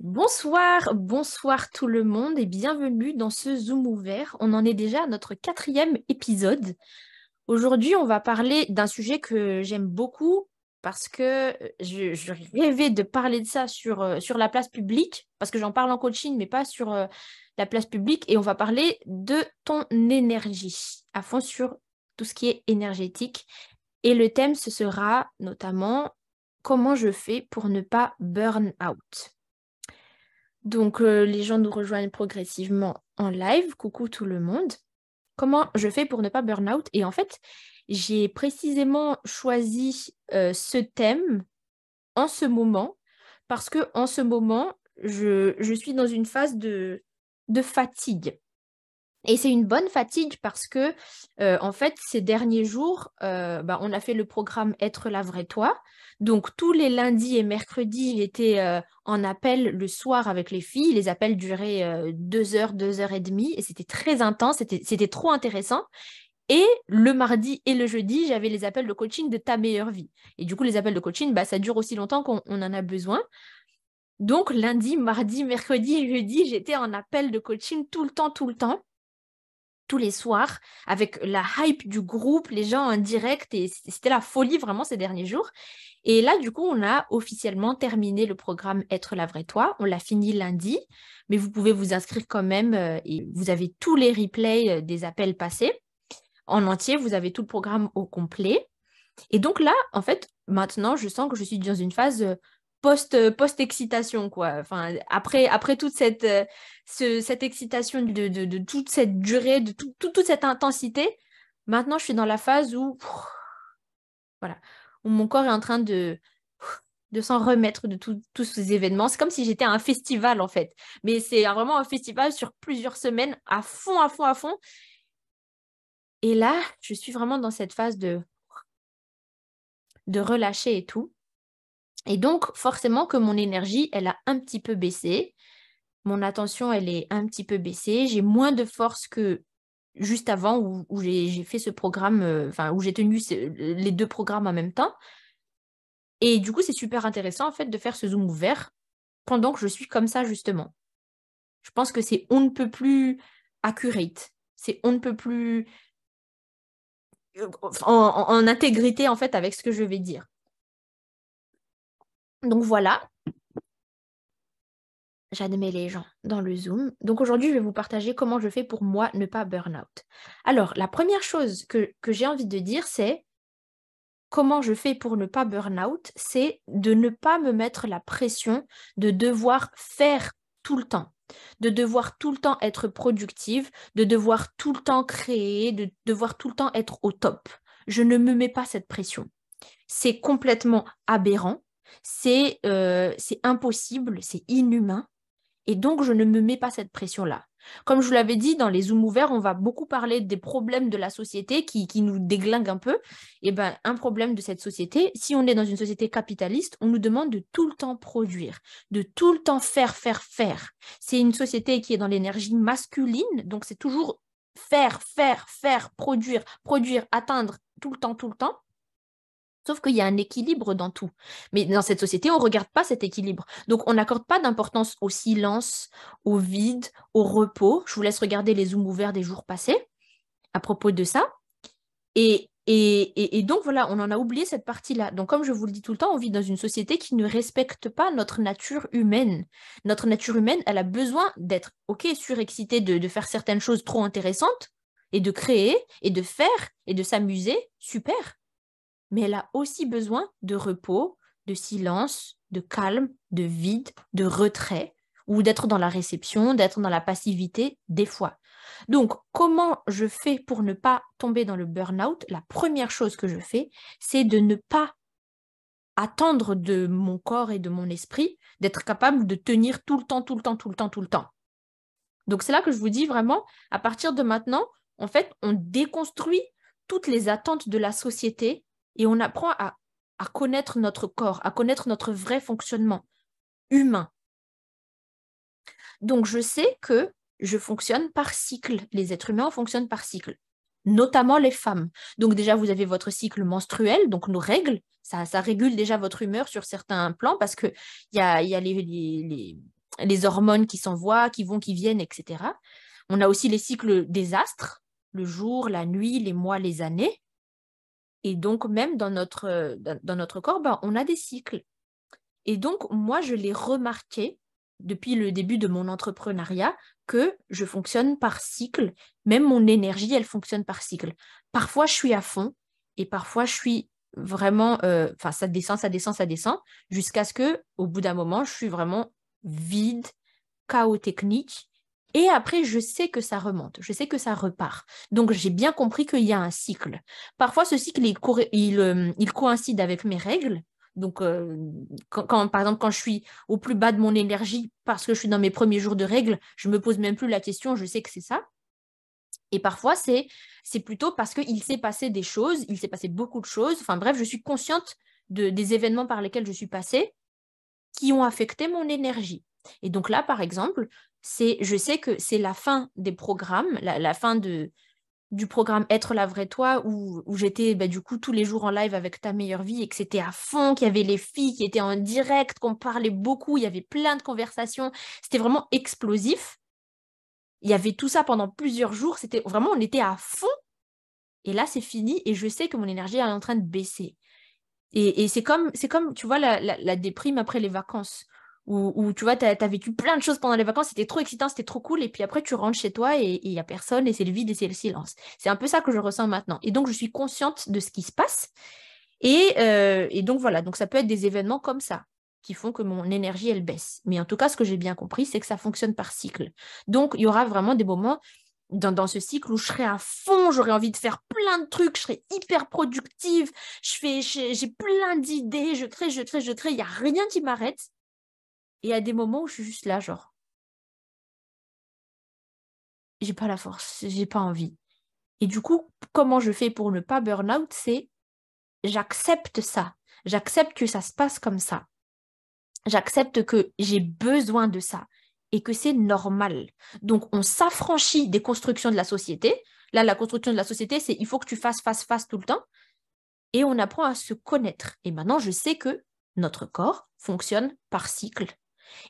Bonsoir, bonsoir tout le monde et bienvenue dans ce Zoom ouvert. On en est déjà à notre quatrième épisode. Aujourd'hui, on va parler d'un sujet que j'aime beaucoup parce que euh, je, rêvais de parler de ça sur, euh, sur la place publique, parce que j'en parle en coaching, mais pas sur euh, la place publique. Et on va parler de ton énergie, à fond sur tout ce qui est énergétique. Et le thème, ce sera notamment comment je fais pour ne pas burn out. Donc, euh, les gens nous rejoignent progressivement en live. Coucou tout le monde. Comment je fais pour ne pas burn out Et en fait, j'ai précisément choisi euh, ce thème en ce moment parce que en ce moment, je, suis dans une phase de fatigue. Et c'est une bonne fatigue parce que, euh, en fait, ces derniers jours, euh, bah, on a fait le programme Être la vraie toi. Donc, tous les lundis et mercredis, j'étais euh, en appel le soir avec les filles. Les appels duraient deux heures, deux heures et demie. Et c'était très intense, c'était trop intéressant. Et le mardi et le jeudi, j'avais les appels de coaching de ta meilleure vie. Et du coup, les appels de coaching, bah, ça dure aussi longtemps qu'on en a besoin. Donc, lundi, mardi, mercredi, jeudi, j'étais en appel de coaching tout le temps, tout le temps tous les soirs avec la hype du groupe, les gens en direct et c'était la folie vraiment ces derniers jours. Et là, du coup, on a officiellement terminé le programme Être la vraie toi. On l'a fini lundi, mais vous pouvez vous inscrire quand même euh, et vous avez tous les replays euh, des appels passés en entier. Vous avez tout le programme au complet. Et donc là, en fait, maintenant, je sens que je suis dans une phase euh, post euh, excitation quoi. Enfin après après toute cette euh, cette excitation de, toute cette durée de toute cette intensité. Maintenant je suis dans la phase où voilà mon corps est en train de de s'en remettre de tous ces événements. C'est comme si j'étais un festival en fait, mais c'est vraiment un festival sur plusieurs semaines à fond à fond à fond. Et là je suis vraiment dans cette phase de de relâcher et tout. Et donc, forcément que mon énergie, elle a un petit peu baissé. Mon attention, elle est un petit peu baissée. J'ai moins de force que juste avant où, j'ai fait ce programme, euh, enfin, où j'ai tenu les deux programmes en même temps. Et du coup, c'est super intéressant, en fait, de faire ce zoom ouvert pendant que je suis comme ça, justement. Je pense que c'est on ne peut plus accurate. C'est on ne peut plus euh, en intégrité, en fait, avec ce que je vais dire. Donc voilà, j'admets les gens dans le Zoom. Donc aujourd'hui, je vais vous partager comment je fais pour moi ne pas burn out. Alors, la première chose que, que j'ai envie de dire, c'est comment je fais pour ne pas burn out, c'est de ne pas me mettre la pression de devoir faire tout le temps de devoir tout le temps être productive, de devoir tout le temps créer, de devoir tout le temps être au top. Je ne me mets pas cette pression. C'est complètement aberrant euh, c'est impossible, c'est inhumain. Et donc, je ne me mets pas cette pression-là. Comme je vous l'avais dit, dans les Zooms ouverts, on va beaucoup parler des problèmes de la société qui, qui nous déglinguent un peu. Et eh ben, un problème de cette société, si on est dans une société capitaliste, on nous demande de tout le temps produire, de tout le temps faire, faire, faire. C'est une société qui est dans l'énergie masculine, donc c'est toujours faire, faire, faire, produire, produire, atteindre tout le temps, tout le temps. Sauf qu'il y a un équilibre dans tout. Mais dans cette société, on ne regarde pas cet équilibre. Donc, on n'accorde pas d'importance au silence, au vide, au repos. Je vous laisse regarder les zooms ouverts des jours passés à propos de ça. Et, et, et, donc, voilà, on en a oublié cette partie-là. Donc, comme je vous le dis tout le temps, on vit dans une société qui ne respecte pas notre nature humaine. Notre nature humaine, elle a besoin d'être, OK, surexcitée, de faire certaines choses trop intéressantes et de créer et de faire et de s'amuser. Super mais elle a aussi besoin de repos, de silence, de calme, de vide, de retrait, ou d'être dans la réception, d'être dans la passivité, des fois. Donc, comment je fais pour ne pas tomber dans le burn-out La première chose que je fais, c'est de ne pas attendre de mon corps et de mon esprit d'être capable de tenir tout le temps, tout le temps, tout le temps, tout le temps. Donc, c'est là que je vous dis vraiment, à partir de maintenant, en fait, on déconstruit toutes les attentes de la société et on apprend à, connaître notre corps, à connaître notre vrai fonctionnement humain. Donc je sais que je fonctionne par cycle. Les êtres humains fonctionnent par cycle, notamment les femmes. Donc déjà, vous avez votre cycle menstruel, donc nos règles. Ça, régule déjà votre humeur sur certains plans parce qu'il y a, y a les, les, hormones qui s'envoient, qui vont, qui viennent, etc. On a aussi les cycles des astres, le jour, la nuit, les mois, les années. Et donc, même dans notre, euh, dans notre corps, bah, on a des cycles. Et donc, moi, je l'ai remarqué depuis le début de mon entrepreneuriat que je fonctionne par cycle. Même mon énergie, elle fonctionne par cycle. Parfois, je suis à fond et parfois, je suis vraiment. Euh, enfin, ça descend, ça descend, ça descend, jusqu'à ce que, au bout d'un moment, je suis vraiment vide, chaos technique et après, je sais que ça remonte, je sais que ça repart. Donc, j'ai bien compris qu'il y a un cycle. Parfois, ce cycle, il, euh, coïncide avec mes règles. Donc, euh, quand, par exemple, quand je suis au plus bas de mon énergie parce que je suis dans mes premiers jours de règles, je ne me pose même plus la question, je sais que c'est ça. Et parfois, c'est plutôt parce qu'il s'est passé des choses, il s'est passé beaucoup de choses. Enfin bref, je suis consciente de, des événements par lesquels je suis passée qui ont affecté mon énergie. Et donc là, par exemple, c'est, je sais que c'est la fin des programmes, la, fin de, du programme Être la vraie toi, où, j'étais bah, du coup tous les jours en live avec ta meilleure vie et que c'était à fond, qu'il y avait les filles qui étaient en direct, qu'on parlait beaucoup, il y avait plein de conversations, c'était vraiment explosif. Il y avait tout ça pendant plusieurs jours, c'était vraiment, on était à fond. Et là, c'est fini et je sais que mon énergie est en train de baisser. Et, c'est comme, comme, tu vois, la déprime après les vacances où, tu vois, tu as, vécu plein de choses pendant les vacances, c'était trop excitant, c'était trop cool, et puis après tu rentres chez toi et il n'y a personne, et c'est le vide et c'est le silence. C'est un peu ça que je ressens maintenant. Et donc je suis consciente de ce qui se passe. Euh, et, donc voilà, donc ça peut être des événements comme ça qui font que mon énergie, elle baisse. Mais en tout cas, ce que j'ai bien compris, c'est que ça fonctionne par cycle. Donc, il y aura vraiment des moments dans, ce cycle où je serai à fond, j'aurai envie de faire plein de trucs, je serai hyper productive, je fais, j'ai plein d'idées, je crée, je crée, je crée, il n'y a rien qui m'arrête il y a des moments où je suis juste là, genre. J'ai pas la force, j'ai pas envie. Et du coup, comment je fais pour ne pas burn-out C'est j'accepte ça. J'accepte que ça se passe comme ça. J'accepte que j'ai besoin de ça et que c'est normal. Donc, on s'affranchit des constructions de la société. Là, la construction de la société, c'est il faut que tu fasses, face face tout le temps. Et on apprend à se connaître. Et maintenant, je sais que notre corps fonctionne par cycle.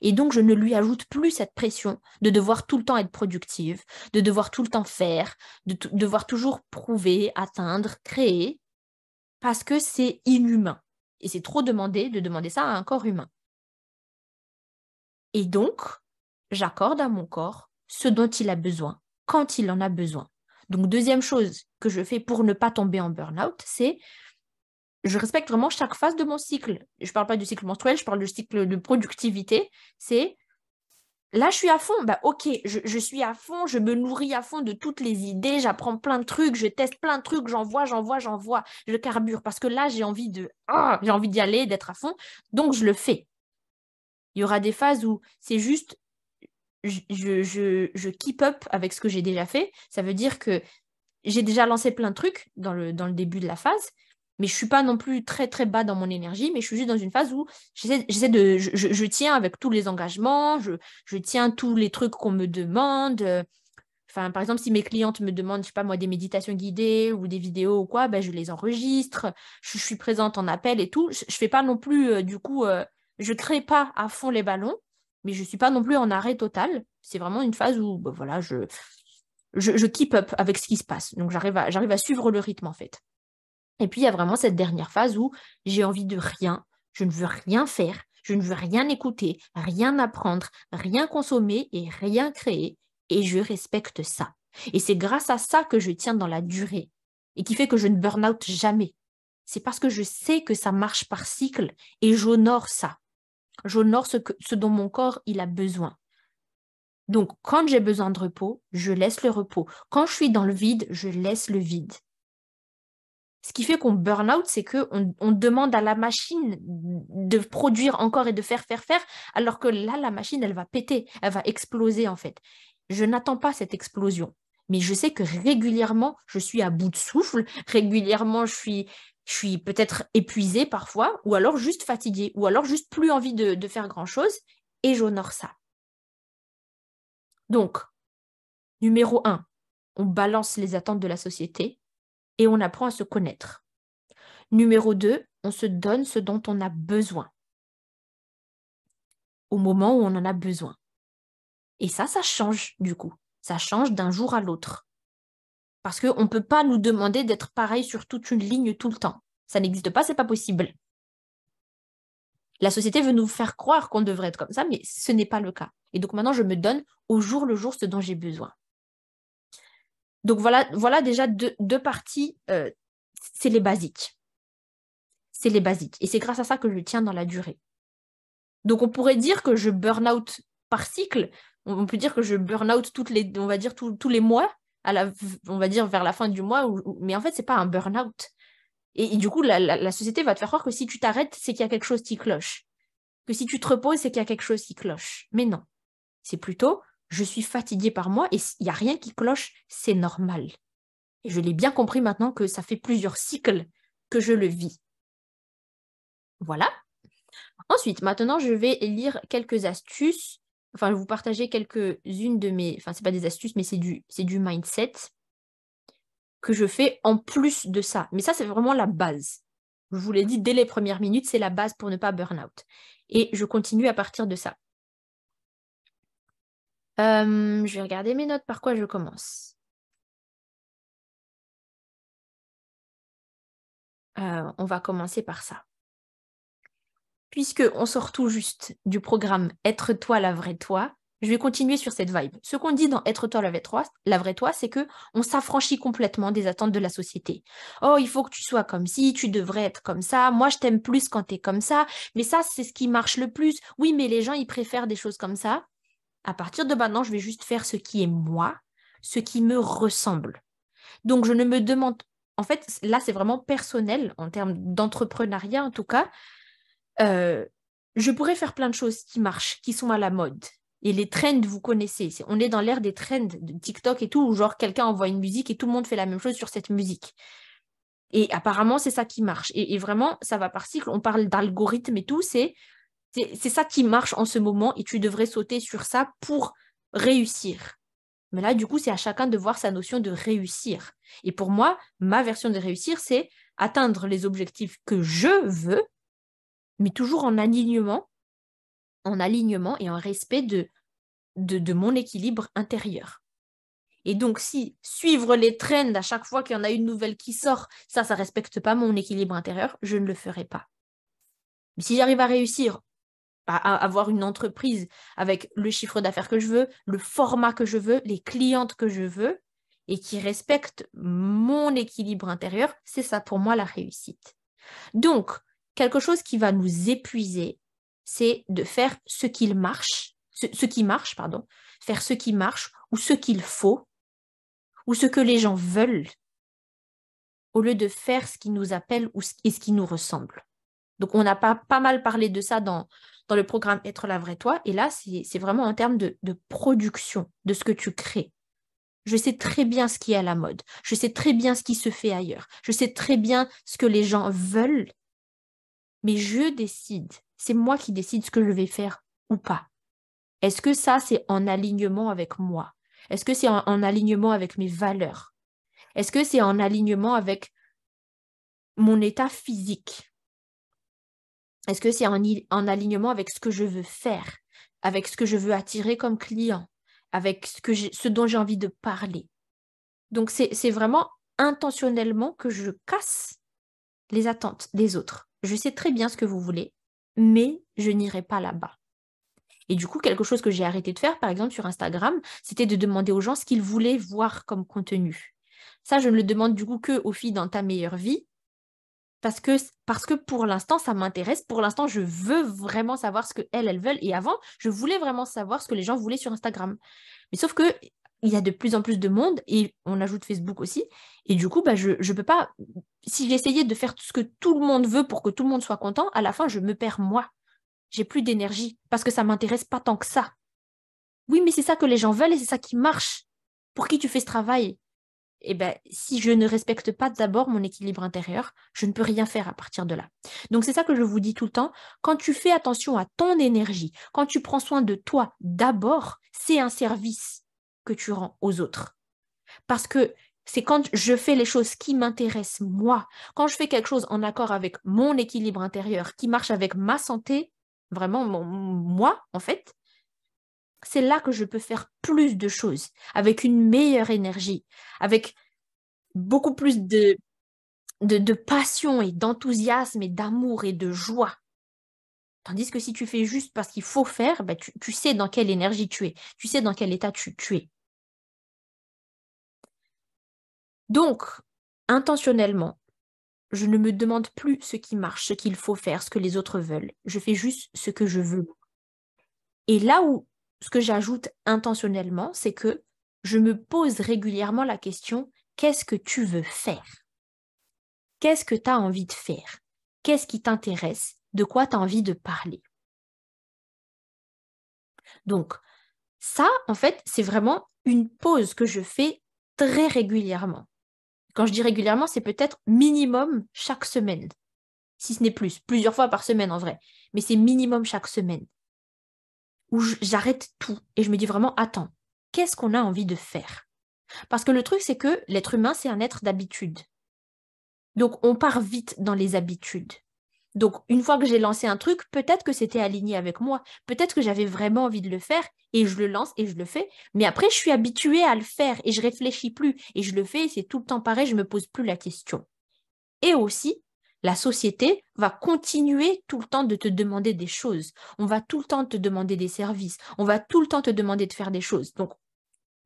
Et donc, je ne lui ajoute plus cette pression de devoir tout le temps être productive, de devoir tout le temps faire, de devoir toujours prouver, atteindre, créer, parce que c'est inhumain. Et c'est trop demandé de demander ça à un corps humain. Et donc, j'accorde à mon corps ce dont il a besoin, quand il en a besoin. Donc, deuxième chose que je fais pour ne pas tomber en burn-out, c'est je respecte vraiment chaque phase de mon cycle. Je ne parle pas du cycle menstruel, je parle du cycle de productivité. C'est là, je suis à fond. Bah, ok, je, suis à fond, je me nourris à fond de toutes les idées, j'apprends plein de trucs, je teste plein de trucs, j'envoie, j'envoie, j'envoie, je carbure parce que là, j'ai envie de, ah, j'ai envie d'y aller, d'être à fond, donc je le fais. Il y aura des phases où c'est juste, je, keep up avec ce que j'ai déjà fait. Ça veut dire que j'ai déjà lancé plein de trucs dans le, dans le début de la phase, mais je ne suis pas non plus très très bas dans mon énergie, mais je suis juste dans une phase où j'essaie de, je, tiens avec tous les engagements, je, tiens tous les trucs qu'on me demande. Enfin, par exemple, si mes clientes me demandent, je sais pas moi, des méditations guidées ou des vidéos ou quoi, ben, je les enregistre, je, suis présente en appel et tout. Je, ne fais pas non plus, euh, du coup, euh, je crée pas à fond les ballons, mais je ne suis pas non plus en arrêt total. C'est vraiment une phase où, ben, voilà, je, je, je keep up avec ce qui se passe. Donc, j'arrive j'arrive à suivre le rythme en fait. Et puis, il y a vraiment cette dernière phase où j'ai envie de rien, je ne veux rien faire, je ne veux rien écouter, rien apprendre, rien consommer et rien créer. Et je respecte ça. Et c'est grâce à ça que je tiens dans la durée et qui fait que je ne burn-out jamais. C'est parce que je sais que ça marche par cycle et j'honore ça. J'honore ce, ce dont mon corps il a besoin. Donc, quand j'ai besoin de repos, je laisse le repos. Quand je suis dans le vide, je laisse le vide. Ce qui fait qu'on burn out, c'est qu'on on demande à la machine de produire encore et de faire, faire, faire, alors que là, la machine, elle va péter, elle va exploser en fait. Je n'attends pas cette explosion, mais je sais que régulièrement, je suis à bout de souffle, régulièrement, je suis, peut-être épuisée parfois, ou alors juste fatiguée, ou alors juste plus envie de, faire grand-chose, et j'honore ça. Donc, numéro un, on balance les attentes de la société et on apprend à se connaître. Numéro 2, on se donne ce dont on a besoin au moment où on en a besoin. Et ça, ça change du coup. Ça change d'un jour à l'autre. Parce qu'on ne peut pas nous demander d'être pareil sur toute une ligne tout le temps. Ça n'existe pas, c'est pas possible. La société veut nous faire croire qu'on devrait être comme ça, mais ce n'est pas le cas. Et donc maintenant, je me donne au jour le jour ce dont j'ai besoin. Donc voilà, déjà deux, parties, euh, c'est les basiques. C'est les basiques. Et c'est grâce à ça que je tiens dans la durée. Donc on pourrait dire que je burn out par cycle. On peut dire que je burn out toutes les, on va dire, tous les mois, à on va dire vers la fin du mois. mais en fait, c'est pas un burn out. Et, du coup, la société va te faire croire que si tu t'arrêtes, c'est qu'il y a quelque chose qui cloche. Que si tu te reposes, c'est qu'il y a quelque chose qui cloche. Mais non. C'est plutôt je suis fatiguée par moi et il n'y a rien qui cloche, c'est normal. Et je l'ai bien compris maintenant que ça fait plusieurs cycles que je le vis. Voilà. Ensuite, maintenant, je vais lire quelques astuces. Enfin, je vais vous partager quelques-unes de mes. Enfin, ce n'est pas des astuces, mais c'est du, du mindset que je fais en plus de ça. Mais ça, c'est vraiment la base. Je vous l'ai dit dès les premières minutes, c'est la base pour ne pas burn out. Et je continue à partir de ça. Euh, je vais regarder mes notes. Par quoi je commence euh, On va commencer par ça. Puisque on sort tout juste du programme Être toi la vraie toi, je vais continuer sur cette vibe. Ce qu'on dit dans Être toi la vraie toi, la vraie toi, c'est que on s'affranchit complètement des attentes de la société. Oh, il faut que tu sois comme ci, tu devrais être comme ça. Moi, je t'aime plus quand tu es comme ça. Mais ça, c'est ce qui marche le plus. Oui, mais les gens, ils préfèrent des choses comme ça à partir de maintenant, je vais juste faire ce qui est moi, ce qui me ressemble. Donc, je ne me demande, en fait, là, c'est vraiment personnel en termes d'entrepreneuriat, en tout cas. Euh, je pourrais faire plein de choses qui marchent, qui sont à la mode. Et les trends, vous connaissez. On est dans l'ère des trends de TikTok et tout, où genre quelqu'un envoie une musique et tout le monde fait la même chose sur cette musique. Et apparemment, c'est ça qui marche. Et, et, vraiment, ça va par cycle. On parle d'algorithme et tout. C'est c'est ça qui marche en ce moment et tu devrais sauter sur ça pour réussir. Mais là, du coup, c'est à chacun de voir sa notion de réussir. Et pour moi, ma version de réussir, c'est atteindre les objectifs que je veux, mais toujours en alignement, en alignement et en respect de, mon équilibre intérieur. Et donc, si suivre les trends à chaque fois qu'il y en a une nouvelle qui sort, ça, ça ne respecte pas mon équilibre intérieur, je ne le ferai pas. Mais Si j'arrive à réussir à, avoir une entreprise avec le chiffre d'affaires que je veux, le format que je veux, les clientes que je veux et qui respecte mon équilibre intérieur, c'est ça pour moi la réussite. Donc, quelque chose qui va nous épuiser, c'est de faire ce qu'il marche, ce, qui marche, pardon, faire ce qui marche ou ce qu'il faut ou ce que les gens veulent au lieu de faire ce qui nous appelle ou et ce qui nous ressemble. Donc, on a pas, pas mal parlé de ça dans, dans le programme Être la vraie toi. Et là, c'est vraiment en termes de, production de ce que tu crées. Je sais très bien ce qui est à la mode. Je sais très bien ce qui se fait ailleurs. Je sais très bien ce que les gens veulent. Mais je décide. C'est moi qui décide ce que je vais faire ou pas. Est-ce que ça, c'est en alignement avec moi Est-ce que c'est en, alignement avec mes valeurs Est-ce que c'est en alignement avec mon état physique est-ce que c'est en, alignement avec ce que je veux faire, avec ce que je veux attirer comme client, avec ce, que ce dont j'ai envie de parler Donc, c'est vraiment intentionnellement que je casse les attentes des autres. Je sais très bien ce que vous voulez, mais je n'irai pas là-bas. Et du coup, quelque chose que j'ai arrêté de faire, par exemple sur Instagram, c'était de demander aux gens ce qu'ils voulaient voir comme contenu. Ça, je ne le demande du coup que aux filles dans ta meilleure vie, parce que, parce que pour l'instant, ça m'intéresse. Pour l'instant, je veux vraiment savoir ce qu'elles, elles, veulent. Et avant, je voulais vraiment savoir ce que les gens voulaient sur Instagram. Mais sauf qu'il y a de plus en plus de monde et on ajoute Facebook aussi. Et du coup, bah, je ne peux pas. Si j'essayais de faire tout ce que tout le monde veut pour que tout le monde soit content, à la fin, je me perds moi. J'ai plus d'énergie parce que ça m'intéresse pas tant que ça. Oui, mais c'est ça que les gens veulent et c'est ça qui marche. Pour qui tu fais ce travail et eh ben, si je ne respecte pas d'abord mon équilibre intérieur, je ne peux rien faire à partir de là. Donc c'est ça que je vous dis tout le temps, quand tu fais attention à ton énergie, quand tu prends soin de toi d'abord, c'est un service que tu rends aux autres. Parce que c'est quand je fais les choses qui m'intéressent moi, quand je fais quelque chose en accord avec mon équilibre intérieur, qui marche avec ma santé, vraiment moi en fait, c'est là que je peux faire plus de choses, avec une meilleure énergie, avec beaucoup plus de, de, passion et d'enthousiasme et d'amour et de joie. Tandis que si tu fais juste parce qu'il faut faire, ben, tu, tu, sais dans quelle énergie tu es, tu sais dans quel état tu, tu es. Donc, intentionnellement, je ne me demande plus ce qui marche, ce qu'il faut faire, ce que les autres veulent. Je fais juste ce que je veux. Et là où ce que j'ajoute intentionnellement, c'est que je me pose régulièrement la question, qu'est-ce que tu veux faire Qu'est-ce que tu as envie de faire Qu'est-ce qui t'intéresse De quoi tu as envie de parler Donc, ça, en fait, c'est vraiment une pause que je fais très régulièrement. Quand je dis régulièrement, c'est peut-être minimum chaque semaine, si ce n'est plus, plusieurs fois par semaine en vrai, mais c'est minimum chaque semaine où j'arrête tout et je me dis vraiment, attends, qu'est-ce qu'on a envie de faire Parce que le truc, c'est que l'être humain, c'est un être d'habitude. Donc, on part vite dans les habitudes. Donc, une fois que j'ai lancé un truc, peut-être que c'était aligné avec moi, peut-être que j'avais vraiment envie de le faire et je le lance et je le fais. Mais après, je suis habituée à le faire et je réfléchis plus et je le fais et c'est tout le temps pareil, je me pose plus la question. Et aussi, la société va continuer tout le temps de te demander des choses. On va tout le temps te demander des services. On va tout le temps te demander de faire des choses. Donc,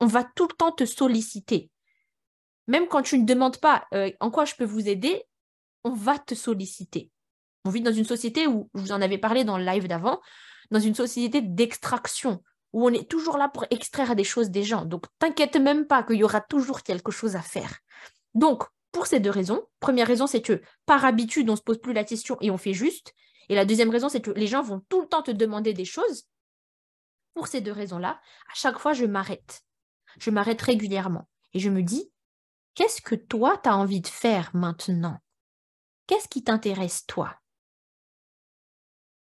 on va tout le temps te solliciter. Même quand tu ne demandes pas euh, en quoi je peux vous aider, on va te solliciter. On vit dans une société où, je vous en avais parlé dans le live d'avant, dans une société d'extraction, où on est toujours là pour extraire des choses des gens. Donc, t'inquiète même pas qu'il y aura toujours quelque chose à faire. Donc, pour ces deux raisons. Première raison, c'est que par habitude, on ne se pose plus la question et on fait juste. Et la deuxième raison, c'est que les gens vont tout le temps te demander des choses. Pour ces deux raisons-là, à chaque fois, je m'arrête. Je m'arrête régulièrement. Et je me dis, qu'est-ce que toi, tu as envie de faire maintenant Qu'est-ce qui t'intéresse, toi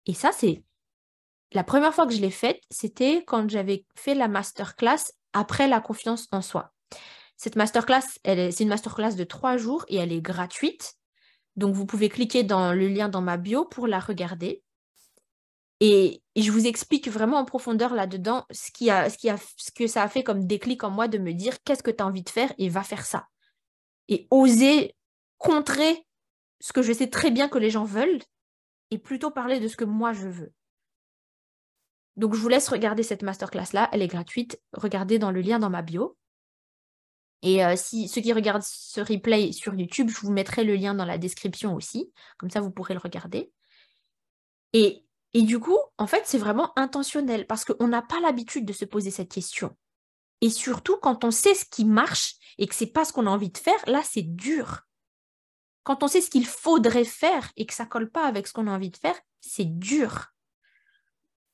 Et ça, c'est... La première fois que je l'ai faite, c'était quand j'avais fait la masterclass après la confiance en soi. Cette masterclass, c'est une masterclass de trois jours et elle est gratuite. Donc, vous pouvez cliquer dans le lien dans ma bio pour la regarder. Et, je vous explique vraiment en profondeur là-dedans ce, qui a, ce, qui a, ce que ça a fait comme déclic en moi de me dire qu'est-ce que tu as envie de faire et va faire ça. Et oser contrer ce que je sais très bien que les gens veulent et plutôt parler de ce que moi je veux. Donc, je vous laisse regarder cette masterclass-là. Elle est gratuite. Regardez dans le lien dans ma bio. Et euh, si ceux qui regardent ce replay sur YouTube, je vous mettrai le lien dans la description aussi, comme ça vous pourrez le regarder. Et, du coup, en fait, c'est vraiment intentionnel parce qu'on n'a pas l'habitude de se poser cette question. Et surtout, quand on sait ce qui marche et que c'est pas ce qu'on a envie de faire, là, c'est dur. Quand on sait ce qu'il faudrait faire et que ça colle pas avec ce qu'on a envie de faire, c'est dur.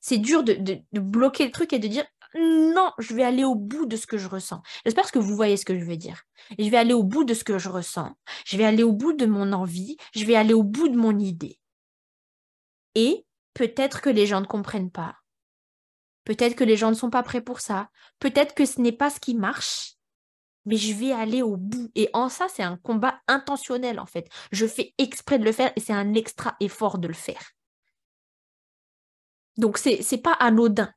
C'est dur de bloquer le truc et de dire non, je vais aller au bout de ce que je ressens. J'espère que vous voyez ce que je veux dire. Je vais aller au bout de ce que je ressens. Je vais aller au bout de mon envie. Je vais aller au bout de mon idée. Et peut-être que les gens ne comprennent pas. Peut-être que les gens ne sont pas prêts pour ça. Peut-être que ce n'est pas ce qui marche. Mais je vais aller au bout. Et en ça, c'est un combat intentionnel, en fait. Je fais exprès de le faire et c'est un extra effort de le faire. Donc, ce n'est pas anodin.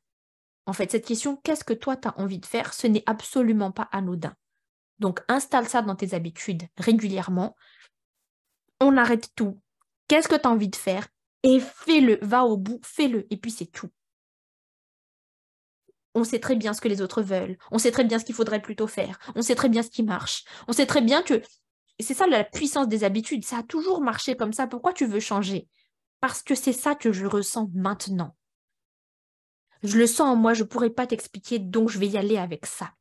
En fait, cette question, qu'est-ce que toi, tu as envie de faire, ce n'est absolument pas anodin. Donc, installe ça dans tes habitudes régulièrement. On arrête tout. Qu'est-ce que tu as envie de faire Et fais-le, va au bout, fais-le. Et puis, c'est tout. On sait très bien ce que les autres veulent. On sait très bien ce qu'il faudrait plutôt faire. On sait très bien ce qui marche. On sait très bien que c'est ça la puissance des habitudes. Ça a toujours marché comme ça. Pourquoi tu veux changer Parce que c'est ça que je ressens maintenant. Je le sens en moi, je pourrais pas t'expliquer, donc je vais y aller avec ça.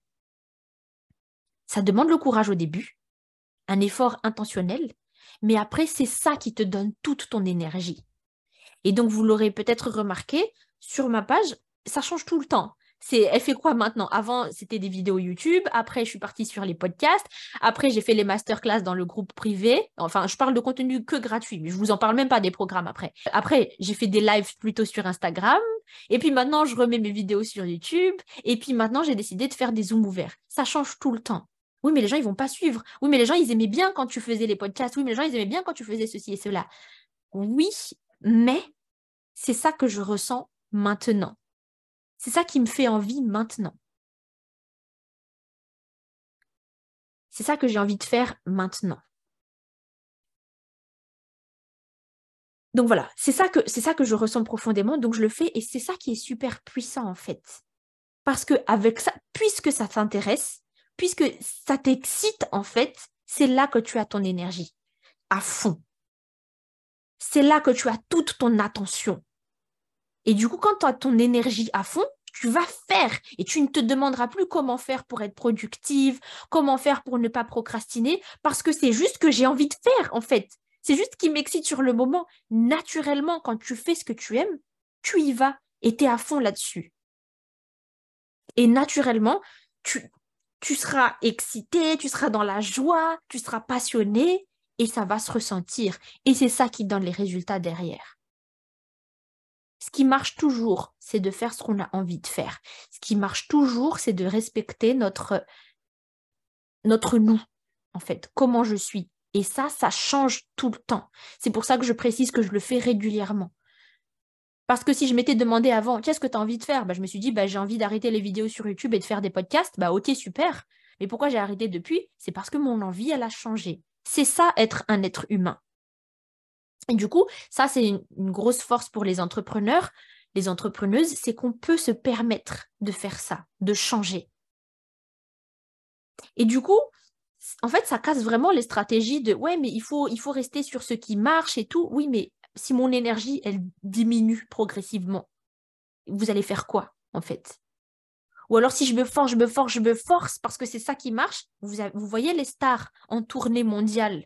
Ça demande le courage au début, un effort intentionnel, mais après, c'est ça qui te donne toute ton énergie. Et donc, vous l'aurez peut-être remarqué, sur ma page, ça change tout le temps elle fait quoi maintenant Avant, c'était des vidéos YouTube. Après, je suis partie sur les podcasts. Après, j'ai fait les masterclass dans le groupe privé. Enfin, je parle de contenu que gratuit, mais je vous en parle même pas des programmes après. Après, j'ai fait des lives plutôt sur Instagram. Et puis maintenant, je remets mes vidéos sur YouTube. Et puis maintenant, j'ai décidé de faire des zooms ouverts. Ça change tout le temps. Oui, mais les gens, ils vont pas suivre. Oui, mais les gens, ils aimaient bien quand tu faisais les podcasts. Oui, mais les gens, ils aimaient bien quand tu faisais ceci et cela. Oui, mais c'est ça que je ressens maintenant. C'est ça qui me fait envie maintenant. C'est ça que j'ai envie de faire maintenant. Donc voilà, c'est ça que c'est que je ressens profondément, donc je le fais et c'est ça qui est super puissant en fait. Parce que avec ça, puisque ça t'intéresse, puisque ça t'excite en fait, c'est là que tu as ton énergie à fond. C'est là que tu as toute ton attention. Et du coup, quand tu as ton énergie à fond, tu vas faire et tu ne te demanderas plus comment faire pour être productive, comment faire pour ne pas procrastiner, parce que c'est juste que j'ai envie de faire, en fait. C'est juste qui m'excite sur le moment. Naturellement, quand tu fais ce que tu aimes, tu y vas et tu es à fond là-dessus. Et naturellement, tu, tu seras excité, tu seras dans la joie, tu seras passionné et ça va se ressentir. Et c'est ça qui donne les résultats derrière. Ce qui marche toujours, c'est de faire ce qu'on a envie de faire. Ce qui marche toujours, c'est de respecter notre, notre nous, en fait, comment je suis. Et ça, ça change tout le temps. C'est pour ça que je précise que je le fais régulièrement. Parce que si je m'étais demandé avant, qu'est-ce que tu as envie de faire bah, Je me suis dit, bah, j'ai envie d'arrêter les vidéos sur YouTube et de faire des podcasts. Bah, ok, super. Mais pourquoi j'ai arrêté depuis C'est parce que mon envie, elle a changé. C'est ça, être un être humain. Et du coup, ça, c'est une, grosse force pour les entrepreneurs, les entrepreneuses, c'est qu'on peut se permettre de faire ça, de changer. Et du coup, en fait, ça casse vraiment les stratégies de ouais, mais il faut, rester sur ce qui marche et tout. Oui, mais si mon énergie, elle diminue progressivement, vous allez faire quoi, en fait Ou alors si je me force, je me force, je me force parce que c'est ça qui marche, vous voyez les stars en tournée mondiale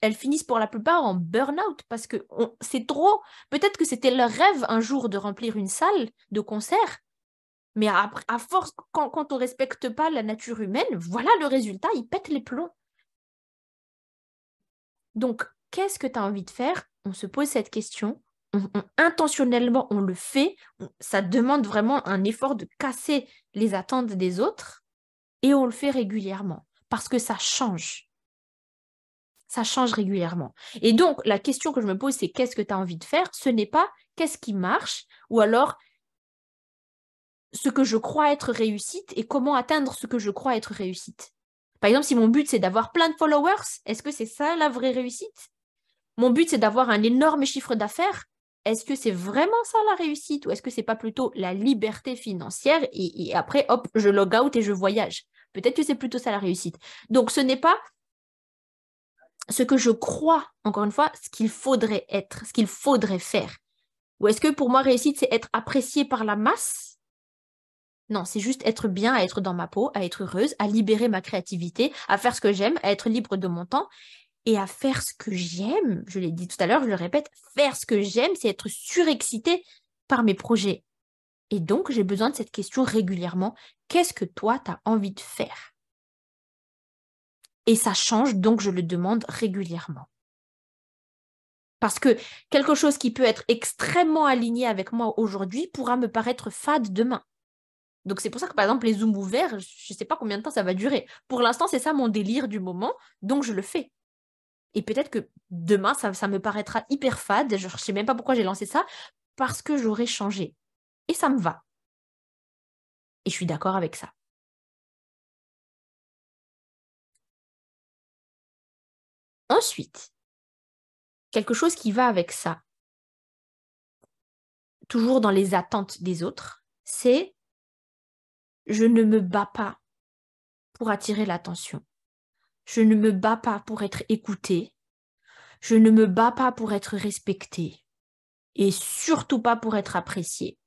elles, finissent, pour la plupart en burn-out parce que c'est trop. Peut-être que c'était leur rêve un jour de remplir une salle de concert, mais à, force, quand, on ne respecte pas la nature humaine, voilà le résultat, ils pètent les plombs. Donc, qu'est-ce que tu as envie de faire On se pose cette question, intentionnellement on le fait, ça demande vraiment un effort de casser les attentes des autres et on le fait régulièrement parce que ça change ça change régulièrement. Et donc, la question que je me pose, c'est qu'est-ce que tu as envie de faire Ce n'est pas qu'est-ce qui marche ou alors ce que je crois être réussite et comment atteindre ce que je crois être réussite. Par exemple, si mon but c'est d'avoir plein de followers, est-ce que c'est ça la vraie réussite Mon but c'est d'avoir un énorme chiffre d'affaires, est-ce que c'est vraiment ça la réussite ou est-ce que c'est pas plutôt la liberté financière et, et, après hop, je log out et je voyage Peut-être que c'est plutôt ça la réussite. Donc ce n'est pas ce que je crois, encore une fois, ce qu'il faudrait être, ce qu'il faudrait faire. Ou est-ce que pour moi, réussite, c'est être apprécié par la masse Non, c'est juste être bien, à être dans ma peau, à être heureuse, à libérer ma créativité, à faire ce que j'aime, à être libre de mon temps et à faire ce que j'aime. Je l'ai dit tout à l'heure, je le répète, faire ce que j'aime, c'est être surexcité par mes projets. Et donc, j'ai besoin de cette question régulièrement. Qu'est-ce que toi, tu as envie de faire et ça change, donc je le demande régulièrement. Parce que quelque chose qui peut être extrêmement aligné avec moi aujourd'hui pourra me paraître fade demain. Donc c'est pour ça que par exemple les zooms ouverts, je ne sais pas combien de temps ça va durer. Pour l'instant, c'est ça mon délire du moment, donc je le fais. Et peut-être que demain, ça, me paraîtra hyper fade, je ne sais même pas pourquoi j'ai lancé ça, parce que j'aurais changé. Et ça me va. Et je suis d'accord avec ça. Ensuite, quelque chose qui va avec ça, toujours dans les attentes des autres, c'est je ne me bats pas pour attirer l'attention. Je ne me bats pas pour être écoutée. Je ne me bats pas pour être respectée. Et surtout pas pour être appréciée.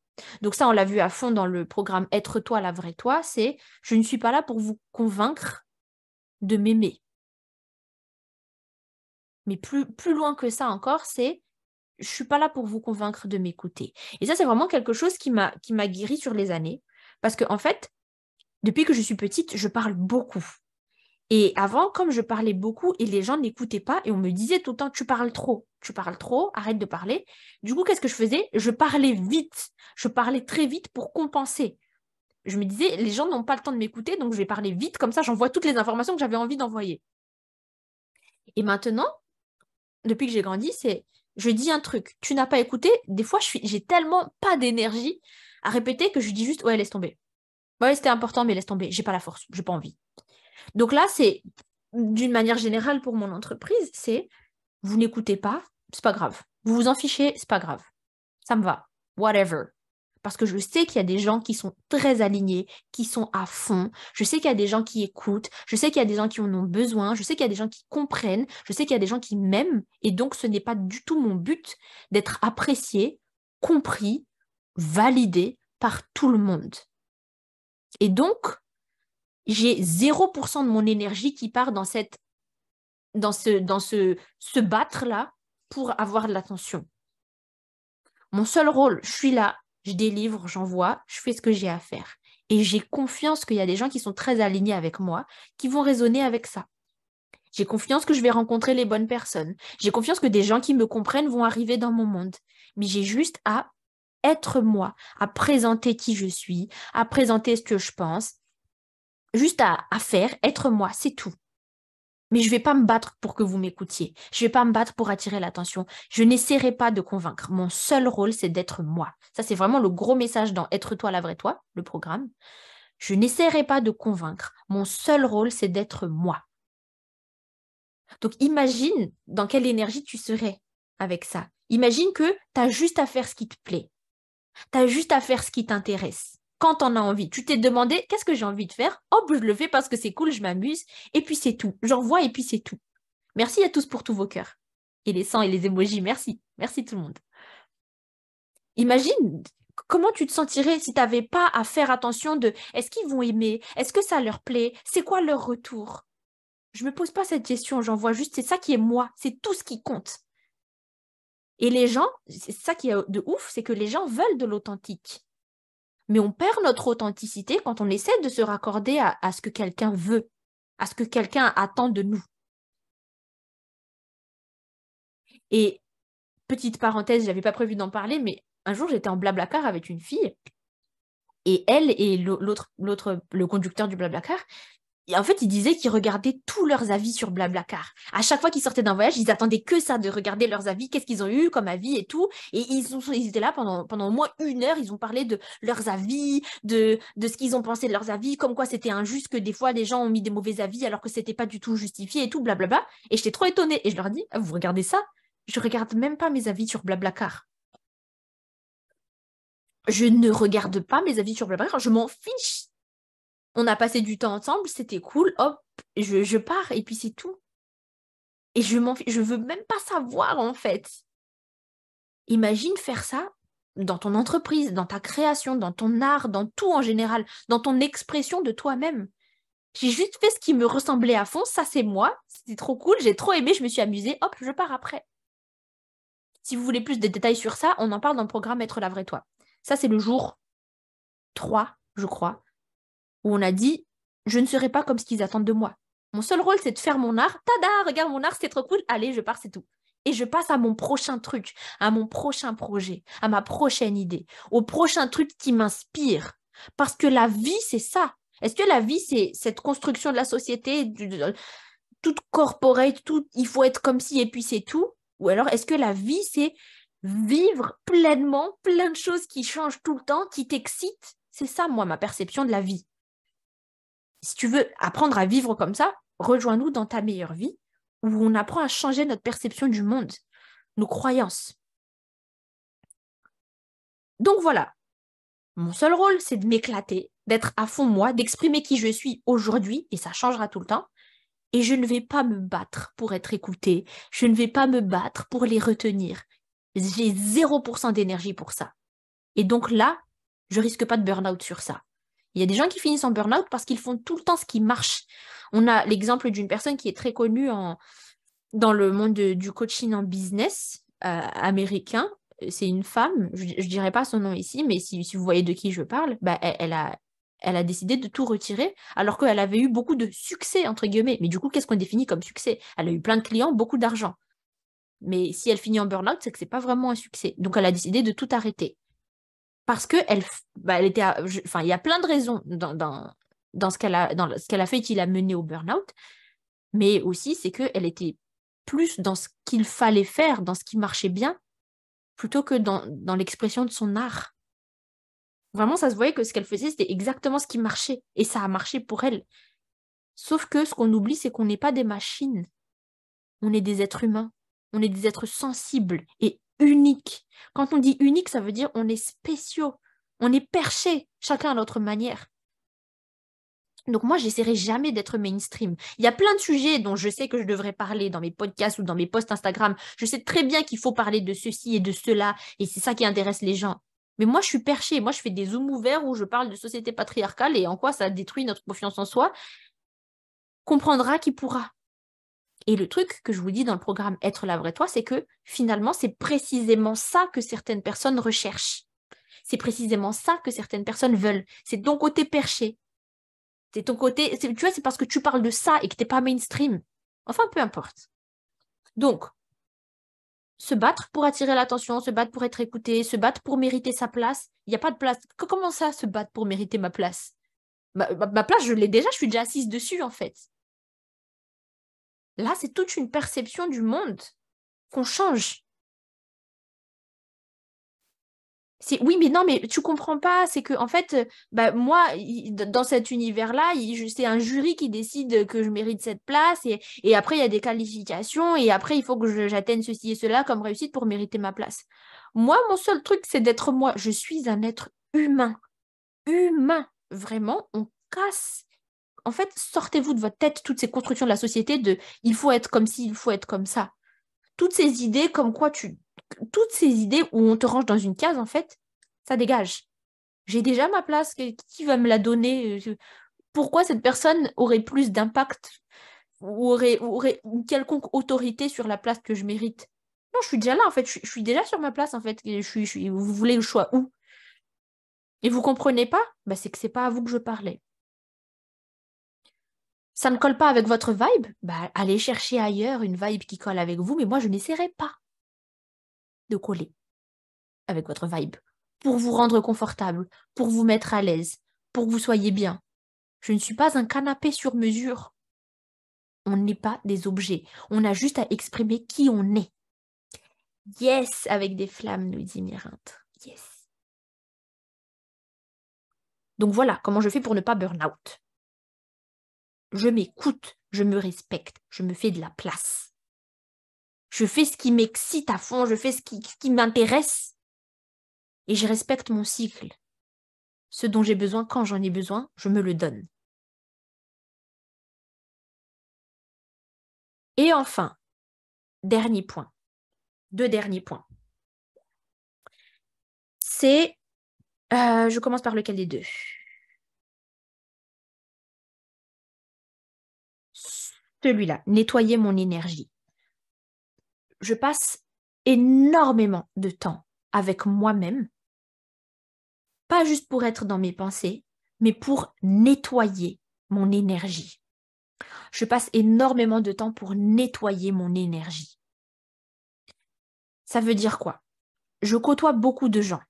Donc ça, on l'a vu à fond dans le programme Être toi, la vraie toi, c'est je ne suis pas là pour vous convaincre de m'aimer. Mais plus, loin que ça encore, c'est je suis pas là pour vous convaincre de m'écouter. Et ça, c'est vraiment quelque chose qui m'a qui guéri sur les années, parce que en fait, depuis que je suis petite, je parle beaucoup. Et avant, comme je parlais beaucoup et les gens n'écoutaient pas et on me disait tout le temps tu parles trop, tu parles trop, arrête de parler. Du coup, qu'est-ce que je faisais Je parlais vite, je parlais très vite pour compenser. Je me disais les gens n'ont pas le temps de m'écouter, donc je vais parler vite comme ça, j'envoie toutes les informations que j'avais envie d'envoyer. Et maintenant, depuis que j'ai grandi, c'est je dis un truc, tu n'as pas écouté. Des fois, j'ai tellement pas d'énergie à répéter que je dis juste ouais, laisse tomber. Ouais, c'était important, mais laisse tomber. J'ai pas la force, j'ai pas envie. Donc là, c'est d'une manière générale pour mon entreprise, c'est vous n'écoutez pas, c'est pas grave. Vous vous en fichez, c'est pas grave. Ça me va. Whatever parce que je sais qu'il y a des gens qui sont très alignés, qui sont à fond, je sais qu'il y a des gens qui écoutent, je sais qu'il y a des gens qui en ont besoin, je sais qu'il y a des gens qui comprennent, je sais qu'il y a des gens qui m'aiment, et donc ce n'est pas du tout mon but d'être apprécié, compris, validé par tout le monde. Et donc, j'ai 0% de mon énergie qui part dans, cette, dans ce battre-là pour avoir de l'attention. Mon seul rôle, je suis là, je délivre, j'envoie, je fais ce que j'ai à faire. Et j'ai confiance qu'il y a des gens qui sont très alignés avec moi, qui vont raisonner avec ça. J'ai confiance que je vais rencontrer les bonnes personnes. J'ai confiance que des gens qui me comprennent vont arriver dans mon monde. Mais j'ai juste à être moi, à présenter qui je suis, à présenter ce que je pense, juste à, à faire, être moi, c'est tout. Mais je ne vais pas me battre pour que vous m'écoutiez. Je ne vais pas me battre pour attirer l'attention. Je n'essaierai pas de convaincre. Mon seul rôle, c'est d'être moi. Ça, c'est vraiment le gros message dans Être toi, la vraie toi, le programme. Je n'essaierai pas de convaincre. Mon seul rôle, c'est d'être moi. Donc imagine dans quelle énergie tu serais avec ça. Imagine que tu as juste à faire ce qui te plaît. Tu as juste à faire ce qui t'intéresse quand t'en as envie. Tu t'es demandé qu'est-ce que j'ai envie de faire Oh, je le fais parce que c'est cool, je m'amuse. Et puis c'est tout. J'envoie et puis c'est tout. Merci à tous pour tous vos cœurs. Et les sangs et les émojis, merci. Merci tout le monde. Imagine comment tu te sentirais si tu n'avais pas à faire attention de est-ce qu'ils vont aimer Est-ce que ça leur plaît C'est quoi leur retour Je ne me pose pas cette question, j'en vois juste c'est ça qui est moi, c'est tout ce qui compte. Et les gens, c'est ça qui est de ouf, c'est que les gens veulent de l'authentique mais on perd notre authenticité quand on essaie de se raccorder à, ce que quelqu'un veut, à ce que quelqu'un attend de nous. Et petite parenthèse, je n'avais pas prévu d'en parler, mais un jour j'étais en blablacar avec une fille et elle et l'autre, le conducteur du blablacar et en fait, ils disaient qu'ils regardaient tous leurs avis sur Blablacar. À chaque fois qu'ils sortaient d'un voyage, ils attendaient que ça, de regarder leurs avis, qu'est-ce qu'ils ont eu comme avis et tout. Et ils, sont, étaient là pendant, pendant au moins une heure, ils ont parlé de leurs avis, de, de ce qu'ils ont pensé de leurs avis, comme quoi c'était injuste que des fois les gens ont mis des mauvais avis alors que c'était pas du tout justifié et tout, blablabla. Et j'étais trop étonnée. Et je leur dis, ah, vous regardez ça Je regarde même pas mes avis sur Blablacar. Je ne regarde pas mes avis sur Blablacar, je m'en fiche on a passé du temps ensemble, c'était cool, hop, je, je pars et puis c'est tout. Et je m'en je veux même pas savoir en fait. Imagine faire ça dans ton entreprise, dans ta création, dans ton art, dans tout en général, dans ton expression de toi-même. J'ai juste fait ce qui me ressemblait à fond, ça c'est moi, c'était trop cool, j'ai trop aimé, je me suis amusée, hop, je pars après. Si vous voulez plus de détails sur ça, on en parle dans le programme Être la vraie toi. Ça c'est le jour 3, je crois, où on a dit je ne serai pas comme ce qu'ils attendent de moi. Mon seul rôle, c'est de faire mon art. Tada, regarde mon art, c'est trop cool. Allez, je pars, c'est tout. Et je passe à mon prochain truc, à mon prochain projet, à ma prochaine idée, au prochain truc qui m'inspire. Parce que la vie, c'est ça. Est-ce que la vie, c'est cette construction de la société, toute corporate, tout, il faut être comme si et puis c'est tout Ou alors, est-ce que la vie, c'est vivre pleinement plein de choses qui changent tout le temps, qui t'excitent C'est ça, moi, ma perception de la vie si tu veux apprendre à vivre comme ça, rejoins-nous dans ta meilleure vie où on apprend à changer notre perception du monde, nos croyances. Donc voilà, mon seul rôle, c'est de m'éclater, d'être à fond moi, d'exprimer qui je suis aujourd'hui, et ça changera tout le temps. Et je ne vais pas me battre pour être écoutée, je ne vais pas me battre pour les retenir. J'ai 0% d'énergie pour ça. Et donc là, je risque pas de burn-out sur ça. Il y a des gens qui finissent en burn-out parce qu'ils font tout le temps ce qui marche. On a l'exemple d'une personne qui est très connue dans le monde du coaching en business euh, américain. C'est une femme, je ne dirai pas son nom ici, mais si, vous voyez de qui je parle, bah, elle, a, elle a décidé de tout retirer alors qu'elle avait eu beaucoup de succès, entre guillemets. Mais du coup, qu'est-ce qu'on définit comme succès Elle a eu plein de clients, beaucoup d'argent. Mais si elle finit en burn-out, c'est que ce n'est pas vraiment un succès. Donc, elle a décidé de tout arrêter parce que elle, bah, était, enfin, il y a plein de raisons dans, dans, ce qu'elle a, dans ce qu'elle a fait qui l'a menée au burn-out, mais aussi c'est qu'elle était plus dans ce qu'il fallait faire, dans ce qui marchait bien, plutôt que dans, dans l'expression de son art. Vraiment, ça se voyait que ce qu'elle faisait, c'était exactement ce qui marchait, et ça a marché pour elle. Sauf que ce qu'on oublie, c'est qu'on n'est pas des machines. On est des êtres humains. On est des êtres sensibles. Et unique. Quand on dit unique, ça veut dire on est spéciaux, on est perchés, chacun à notre manière. Donc moi, j'essaierai jamais d'être mainstream. Il y a plein de sujets dont je sais que je devrais parler dans mes podcasts ou dans mes posts Instagram. Je sais très bien qu'il faut parler de ceci et de cela, et c'est ça qui intéresse les gens. Mais moi, je suis perché. Moi, je fais des zooms ouverts où je parle de société patriarcale et en quoi ça détruit notre confiance en soi. Comprendra qui pourra. Et le truc que je vous dis dans le programme Être la vraie toi, c'est que finalement, c'est précisément ça que certaines personnes recherchent. C'est précisément ça que certaines personnes veulent. C'est ton côté perché. C'est ton côté. Tu vois, c'est parce que tu parles de ça et que tu n'es pas mainstream. Enfin, peu importe. Donc, se battre pour attirer l'attention, se battre pour être écouté, se battre pour mériter sa place. Il n'y a pas de place. Comment ça, se battre pour mériter ma place ma, ma place, je l'ai déjà, je suis déjà assise dessus, en fait. Là, c'est toute une perception du monde qu'on change. C'est oui, mais non, mais tu comprends pas. C'est que en fait, bah, moi, dans cet univers-là, c'est un jury qui décide que je mérite cette place, et, et après il y a des qualifications, et après il faut que j'atteigne ceci et cela comme réussite pour mériter ma place. Moi, mon seul truc, c'est d'être moi. Je suis un être humain, humain. Vraiment, on casse en fait, sortez-vous de votre tête toutes ces constructions de la société de il faut être comme ci, il faut être comme ça. Toutes ces idées comme quoi tu toutes ces idées où on te range dans une case en fait, ça dégage. J'ai déjà ma place, qui va me la donner euh, Pourquoi cette personne aurait plus d'impact ou aurait, une quelconque autorité sur la place que je mérite Non, je suis déjà là en fait, je, suis déjà sur ma place en fait. Je vous voulez le choix où Et vous comprenez pas bah, C'est que c'est pas à vous que je parlais ça ne colle pas avec votre vibe, bah, allez chercher ailleurs une vibe qui colle avec vous, mais moi je n'essaierai pas de coller avec votre vibe pour vous rendre confortable, pour vous mettre à l'aise, pour que vous soyez bien. Je ne suis pas un canapé sur mesure. On n'est pas des objets. On a juste à exprimer qui on est. Yes, avec des flammes, nous dit Yes. Donc voilà comment je fais pour ne pas burn out je m'écoute, je me respecte, je me fais de la place. Je fais ce qui m'excite à fond, je fais ce qui, m'intéresse. Et je respecte mon cycle. Ce dont j'ai besoin, quand j'en ai besoin, je me le donne. Et enfin, dernier point, deux derniers points. C'est, euh, je commence par lequel des deux celui-là, nettoyer mon énergie. Je passe énormément de temps avec moi-même, pas juste pour être dans mes pensées, mais pour nettoyer mon énergie. Je passe énormément de temps pour nettoyer mon énergie. Ça veut dire quoi Je côtoie beaucoup de gens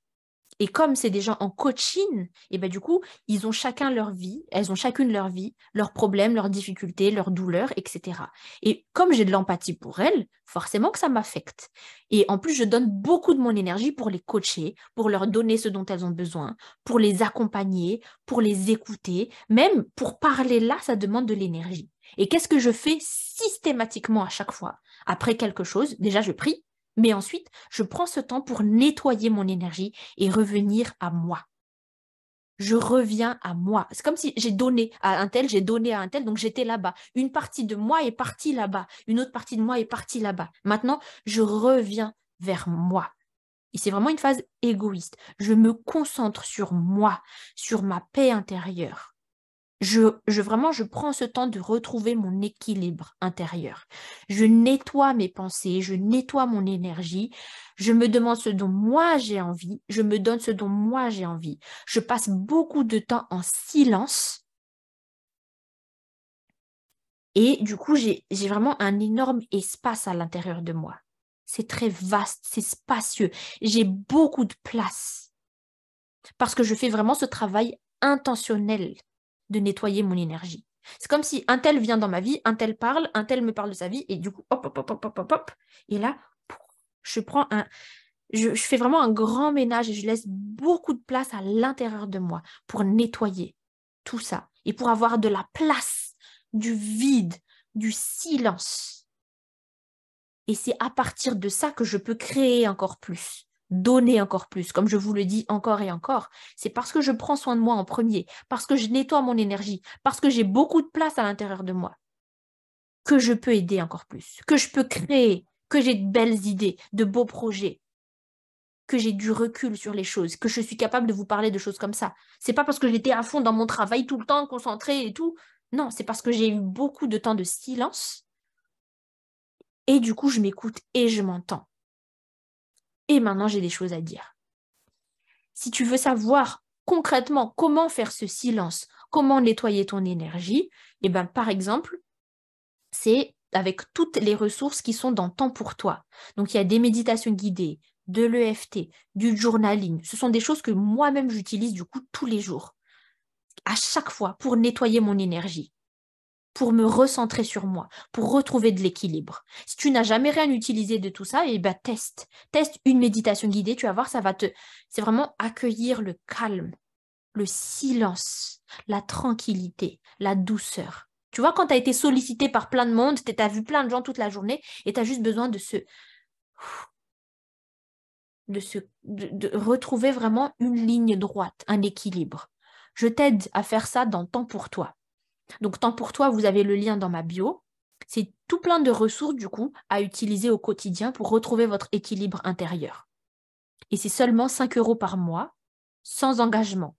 et comme c'est des gens en coaching, et ben du coup, ils ont chacun leur vie, elles ont chacune leur vie, leurs problèmes, leurs difficultés, leurs douleurs, etc. Et comme j'ai de l'empathie pour elles, forcément que ça m'affecte. Et en plus, je donne beaucoup de mon énergie pour les coacher, pour leur donner ce dont elles ont besoin, pour les accompagner, pour les écouter. Même pour parler là, ça demande de l'énergie. Et qu'est-ce que je fais systématiquement à chaque fois Après quelque chose, déjà je prie, mais ensuite, je prends ce temps pour nettoyer mon énergie et revenir à moi. Je reviens à moi. C'est comme si j'ai donné à un tel, j'ai donné à un tel, donc j'étais là-bas. Une partie de moi est partie là-bas, une autre partie de moi est partie là-bas. Maintenant, je reviens vers moi. Et c'est vraiment une phase égoïste. Je me concentre sur moi, sur ma paix intérieure. Je, vraiment, je prends ce temps de retrouver mon équilibre intérieur. Je nettoie mes pensées, je nettoie mon énergie. Je me demande ce dont moi j'ai envie. Je me donne ce dont moi j'ai envie. Je passe beaucoup de temps en silence. Et du coup, j'ai vraiment un énorme espace à l'intérieur de moi. C'est très vaste, c'est spacieux. J'ai beaucoup de place. Parce que je fais vraiment ce travail intentionnel de nettoyer mon énergie. C'est comme si un tel vient dans ma vie, un tel parle, un tel me parle de sa vie, et du coup, hop, hop, hop, hop, hop, hop, hop. Et là, je prends un. Je, je fais vraiment un grand ménage et je laisse beaucoup de place à l'intérieur de moi pour nettoyer tout ça et pour avoir de la place, du vide, du silence. Et c'est à partir de ça que je peux créer encore plus donner encore plus, comme je vous le dis encore et encore. C'est parce que je prends soin de moi en premier, parce que je nettoie mon énergie, parce que j'ai beaucoup de place à l'intérieur de moi, que je peux aider encore plus, que je peux créer, que j'ai de belles idées, de beaux projets, que j'ai du recul sur les choses, que je suis capable de vous parler de choses comme ça. C'est pas parce que j'étais à fond dans mon travail tout le temps, concentrée et tout. Non, c'est parce que j'ai eu beaucoup de temps de silence. Et du coup, je m'écoute et je m'entends et maintenant j'ai des choses à dire. Si tu veux savoir concrètement comment faire ce silence, comment nettoyer ton énergie, eh ben, par exemple, c'est avec toutes les ressources qui sont dans Temps pour toi. Donc il y a des méditations guidées, de l'EFT, du journaling. Ce sont des choses que moi-même j'utilise du coup tous les jours, à chaque fois pour nettoyer mon énergie pour me recentrer sur moi, pour retrouver de l'équilibre. Si tu n'as jamais rien utilisé de tout ça, et eh ben teste, teste une méditation guidée, tu vas voir, ça va te c'est vraiment accueillir le calme, le silence, la tranquillité, la douceur. Tu vois quand tu as été sollicité par plein de monde, tu as vu plein de gens toute la journée et tu as juste besoin de se de, se, retrouver vraiment une ligne droite, un équilibre. Je t'aide à faire ça dans Temps pour toi. Donc, tant pour toi, vous avez le lien dans ma bio. C'est tout plein de ressources, du coup, à utiliser au quotidien pour retrouver votre équilibre intérieur. Et c'est seulement 5 euros par mois, sans engagement.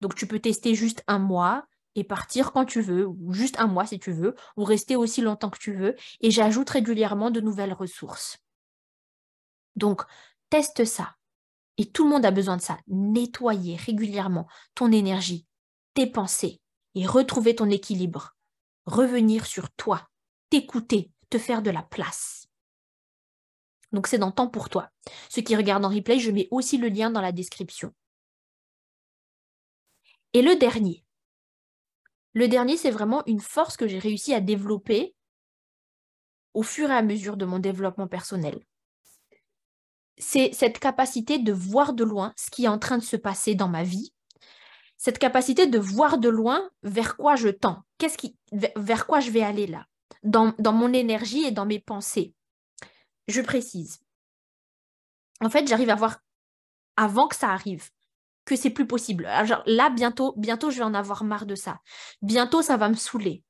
Donc, tu peux tester juste un mois et partir quand tu veux, ou juste un mois si tu veux, ou rester aussi longtemps que tu veux. Et j'ajoute régulièrement de nouvelles ressources. Donc, teste ça. Et tout le monde a besoin de ça. Nettoyer régulièrement ton énergie, tes pensées, et retrouver ton équilibre. Revenir sur toi, t'écouter, te faire de la place. Donc c'est dans Temps pour toi. Ceux qui regardent en replay, je mets aussi le lien dans la description. Et le dernier. Le dernier, c'est vraiment une force que j'ai réussi à développer au fur et à mesure de mon développement personnel. C'est cette capacité de voir de loin ce qui est en train de se passer dans ma vie cette capacité de voir de loin vers quoi je tends, vers quoi je vais aller là, dans, mon énergie et dans mes pensées. Je précise. En fait, j'arrive à voir avant que ça arrive que c'est plus possible. là, bientôt, bientôt, je vais en avoir marre de ça. Bientôt, ça va me saouler.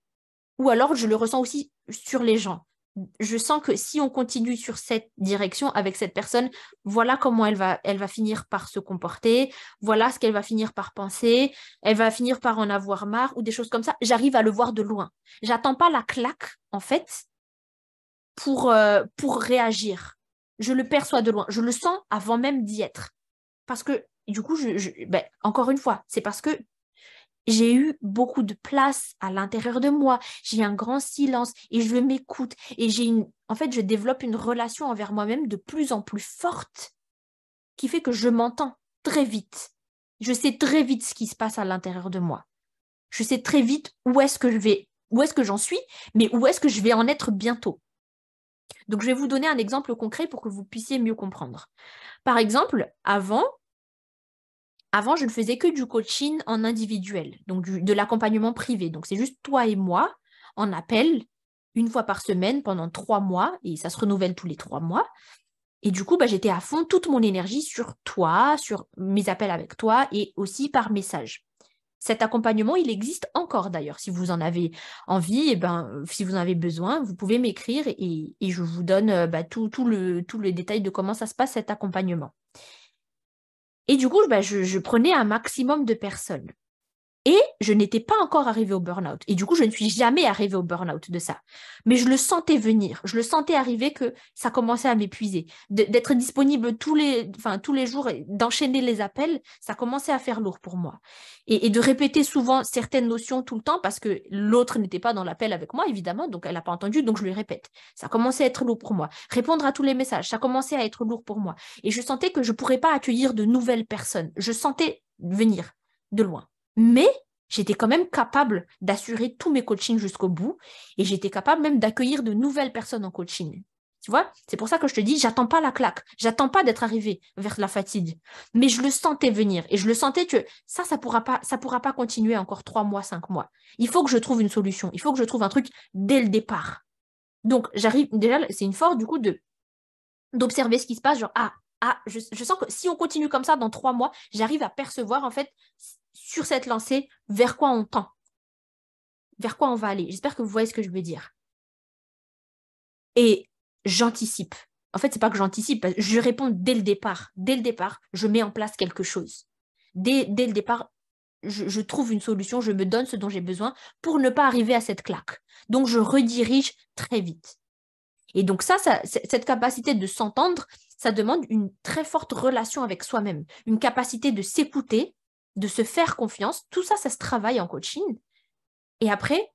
Ou alors, je le ressens aussi sur les gens je sens que si on continue sur cette direction avec cette personne, voilà comment elle va, elle va finir par se comporter, voilà ce qu'elle va finir par penser, elle va finir par en avoir marre ou des choses comme ça. J'arrive à le voir de loin. J'attends pas la claque, en fait, pour, euh, pour réagir. Je le perçois de loin. Je le sens avant même d'y être. Parce que, du coup, je, ben, encore une fois, c'est parce que j'ai eu beaucoup de place à l'intérieur de moi, j'ai un grand silence et je m'écoute et j'ai une en fait, je développe une relation envers moi-même de plus en plus forte qui fait que je m'entends très vite. Je sais très vite ce qui se passe à l'intérieur de moi. Je sais très vite où est-ce que je vais, où est-ce que j'en suis, mais où est-ce que je vais en être bientôt. Donc, je vais vous donner un exemple concret pour que vous puissiez mieux comprendre. Par exemple, avant, avant, je ne faisais que du coaching en individuel, donc de l'accompagnement privé. Donc, c'est juste toi et moi en appel une fois par semaine pendant trois mois et ça se renouvelle tous les trois mois. Et du coup, bah, j'étais à fond toute mon énergie sur toi, sur mes appels avec toi et aussi par message. Cet accompagnement, il existe encore d'ailleurs. Si vous en avez envie, et eh ben, si vous en avez besoin, vous pouvez m'écrire et, je vous donne tous euh, bah, tout, tout, le, tout le détail de comment ça se passe cet accompagnement. Et du coup, bah, je prenais un maximum de personnes. Et je n'étais pas encore arrivée au burn-out. Et du coup, je ne suis jamais arrivée au burn-out de ça. Mais je le sentais venir. Je le sentais arriver que ça commençait à m'épuiser. D'être disponible tous les, enfin, tous les jours, d'enchaîner les appels, ça commençait à faire lourd pour moi. Et, et, de répéter souvent certaines notions tout le temps parce que l'autre n'était pas dans l'appel avec moi, évidemment. Donc, elle n'a pas entendu. Donc, je lui répète. Ça commençait à être lourd pour moi. Répondre à tous les messages, ça commençait à être lourd pour moi. Et je sentais que je ne pourrais pas accueillir de nouvelles personnes. Je sentais venir de loin. Mais j'étais quand même capable d'assurer tous mes coachings jusqu'au bout et j'étais capable même d'accueillir de nouvelles personnes en coaching. Tu vois, c'est pour ça que je te dis, j'attends pas la claque, j'attends pas d'être arrivé vers la fatigue, mais je le sentais venir et je le sentais que ça, ça pourra pas, ça pourra pas continuer encore trois mois, cinq mois. Il faut que je trouve une solution, il faut que je trouve un truc dès le départ. Donc j'arrive déjà, c'est une force du coup de d'observer ce qui se passe, genre ah ah, je, je sens que si on continue comme ça dans trois mois, j'arrive à percevoir en fait sur cette lancée, vers quoi on tend Vers quoi on va aller J'espère que vous voyez ce que je veux dire. Et j'anticipe. En fait, ce n'est pas que j'anticipe, je réponds dès le départ. Dès le départ, je mets en place quelque chose. Dès, le départ, je, trouve une solution, je me donne ce dont j'ai besoin pour ne pas arriver à cette claque. Donc, je redirige très vite. Et donc, ça cette capacité de s'entendre, ça demande une très forte relation avec soi-même, une capacité de s'écouter de se faire confiance. Tout ça, ça se travaille en coaching. Et après,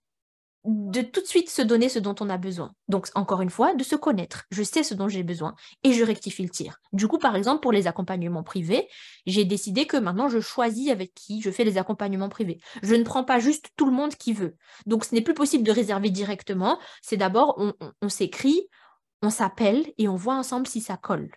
de tout de suite se donner ce dont on a besoin. Donc, encore une fois, de se connaître. Je sais ce dont j'ai besoin et je rectifie le tir. Du coup, par exemple, pour les accompagnements privés, j'ai décidé que maintenant, je choisis avec qui je fais les accompagnements privés. Je ne prends pas juste tout le monde qui veut. Donc, ce n'est plus possible de réserver directement. C'est d'abord, on, s'écrit, on s'appelle et on voit ensemble si ça colle.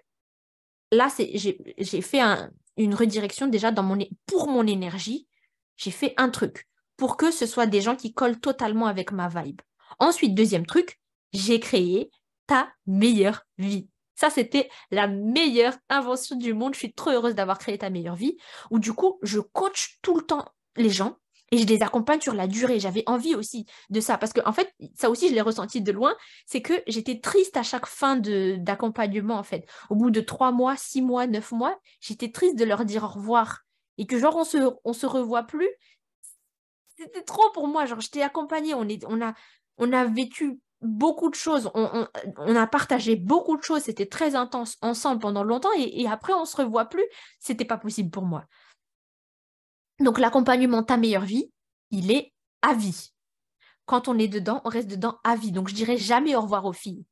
Là, j'ai fait un, une redirection déjà dans mon, pour mon énergie. J'ai fait un truc pour que ce soit des gens qui collent totalement avec ma vibe. Ensuite, deuxième truc, j'ai créé ta meilleure vie. Ça, c'était la meilleure invention du monde. Je suis trop heureuse d'avoir créé ta meilleure vie. Où du coup, je coach tout le temps les gens et je les accompagne sur la durée. J'avais envie aussi de ça parce que en fait, ça aussi je l'ai ressenti de loin, c'est que j'étais triste à chaque fin d'accompagnement en fait. Au bout de trois mois, six mois, neuf mois, j'étais triste de leur dire au revoir et que genre on se se revoit plus. C'était trop pour moi. Genre je t'ai accompagnée, on a on a vécu beaucoup de choses, on, a partagé beaucoup de choses, c'était très intense ensemble pendant longtemps et, et après on se revoit plus, c'était pas possible pour moi. Donc l'accompagnement Ta meilleure vie, il est à vie. Quand on est dedans, on reste dedans à vie. Donc je dirais jamais au revoir aux filles.